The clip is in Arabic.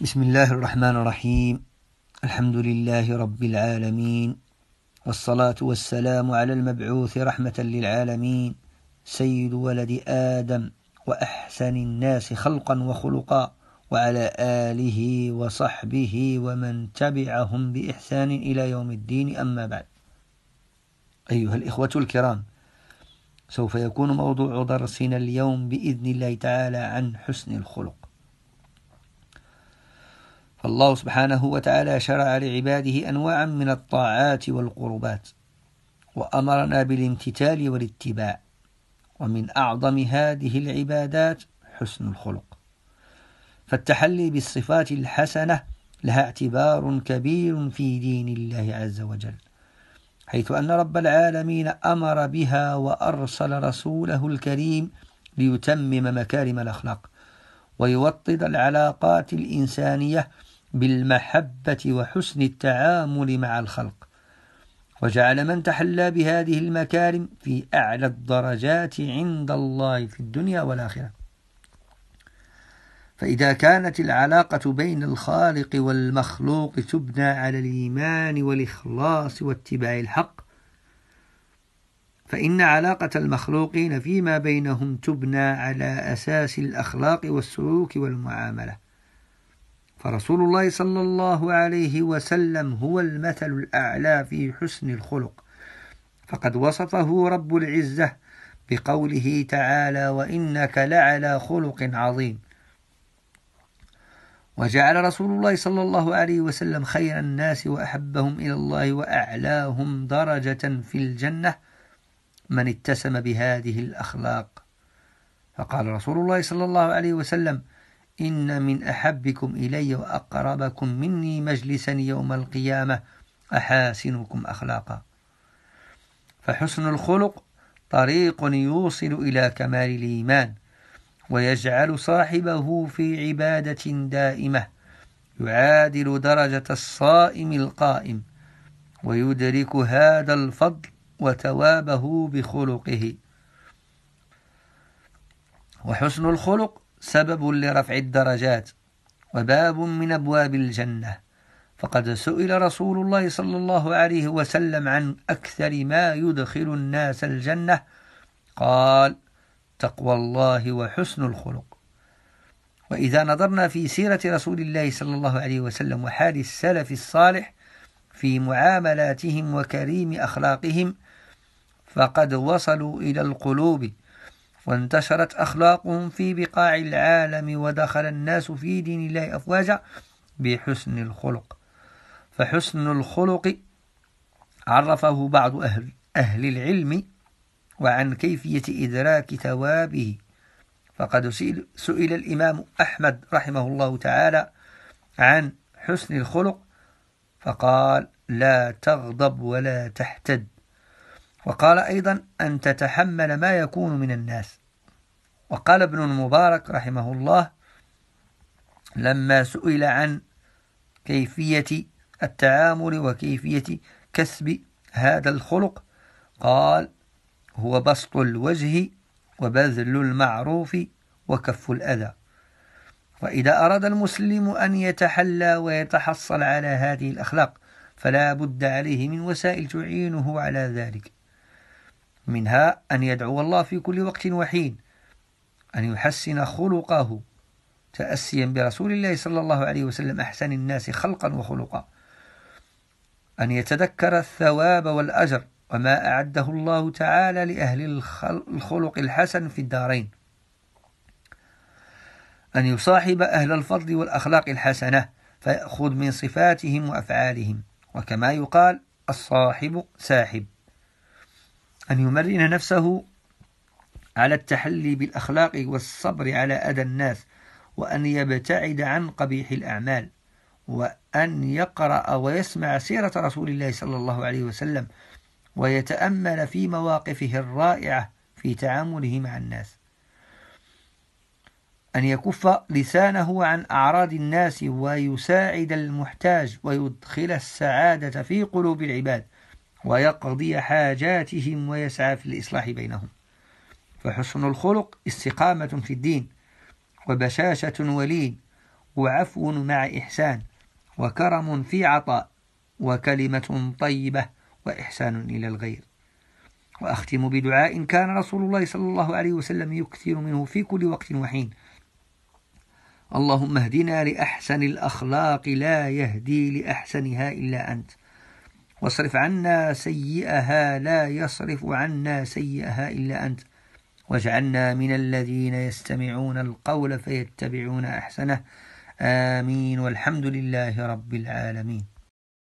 بسم الله الرحمن الرحيم الحمد لله رب العالمين والصلاة والسلام على المبعوث رحمة للعالمين سيد ولد آدم وأحسن الناس خلقا وخلقا وعلى آله وصحبه ومن تبعهم بإحسان إلى يوم الدين أما بعد أيها الإخوة الكرام سوف يكون موضوع درسنا اليوم بإذن الله تعالى عن حسن الخلق فالله سبحانه وتعالى شرع لعباده أنواعا من الطاعات والقربات وأمرنا بالامتثال والاتباع ومن أعظم هذه العبادات حسن الخلق فالتحلي بالصفات الحسنة لها اعتبار كبير في دين الله عز وجل حيث أن رب العالمين أمر بها وأرسل رسوله الكريم ليتمم مكارم الأخلاق ويوطد العلاقات الإنسانية بالمحبة وحسن التعامل مع الخلق وجعل من تحلى بهذه المكارم في أعلى الدرجات عند الله في الدنيا والآخرة فإذا كانت العلاقة بين الخالق والمخلوق تبنى على الإيمان والإخلاص واتباع الحق فإن علاقة المخلوقين فيما بينهم تبنى على أساس الأخلاق والسلوك والمعاملة فرسول الله صلى الله عليه وسلم هو المثل الأعلى في حسن الخلق فقد وصفه رب العزة بقوله تعالى وإنك لعلى خلق عظيم وجعل رسول الله صلى الله عليه وسلم خير الناس وأحبهم إلى الله وأعلاهم درجة في الجنة من اتسم بهذه الأخلاق فقال رسول الله صلى الله عليه وسلم إن من أحبكم إلي وأقربكم مني مجلسا يوم القيامة أحاسنكم أخلاقا فحسن الخلق طريق يوصل إلى كمال الإيمان ويجعل صاحبه في عبادة دائمة يعادل درجة الصائم القائم ويدرك هذا الفضل وتوابه بخلقه وحسن الخلق سبب لرفع الدرجات وباب من أبواب الجنة فقد سئل رسول الله صلى الله عليه وسلم عن أكثر ما يدخل الناس الجنة قال تقوى الله وحسن الخلق وإذا نظرنا في سيرة رسول الله صلى الله عليه وسلم وحال السلف الصالح في معاملاتهم وكريم أخلاقهم فقد وصلوا إلى القلوب وانتشرت أخلاقهم في بقاع العالم ودخل الناس في دين الله أفواجا بحسن الخلق فحسن الخلق عرفه بعض أهل, أهل العلم وعن كيفية إدراك ثوابه فقد سئل الإمام أحمد رحمه الله تعالى عن حسن الخلق فقال لا تغضب ولا تحتد وقال أيضا أن تتحمل ما يكون من الناس وقال ابن المبارك رحمه الله لما سئل عن كيفية التعامل وكيفية كسب هذا الخلق قال هو بسط الوجه وبذل المعروف وكف الأذى وإذا أراد المسلم أن يتحلى ويتحصل على هذه الأخلاق فلا بد عليه من وسائل تعينه على ذلك منها أن يدعو الله في كل وقت وحين أن يحسن خلقه تأسيا برسول الله صلى الله عليه وسلم أحسن الناس خلقا وخلقا أن يتذكر الثواب والأجر وما أعده الله تعالى لأهل الخلق الحسن في الدارين أن يصاحب أهل الفضل والأخلاق الحسنة فيأخذ من صفاتهم وأفعالهم وكما يقال الصاحب ساحب أن يمرن نفسه على التحلي بالأخلاق والصبر على أذى الناس وأن يبتعد عن قبيح الأعمال وأن يقرأ ويسمع سيرة رسول الله صلى الله عليه وسلم ويتأمل في مواقفه الرائعة في تعامله مع الناس أن يكف لسانه عن أعراض الناس ويساعد المحتاج ويدخل السعادة في قلوب العباد ويقضي حاجاتهم ويسعى في الإصلاح بينهم فحسن الخلق استقامة في الدين وبشاشة ولين وعفو مع إحسان وكرم في عطاء وكلمة طيبة وإحسان إلى الغير وأختم بدعاء كان رسول الله صلى الله عليه وسلم يكثر منه في كل وقت وحين اللهم اهدنا لأحسن الأخلاق لا يهدي لأحسنها إلا أنت واصرف عنا سيئها لا يصرف عنا سيئها إلا أنت واجعلنا من الذين يستمعون القول فيتبعون أحسنه آمين والحمد لله رب العالمين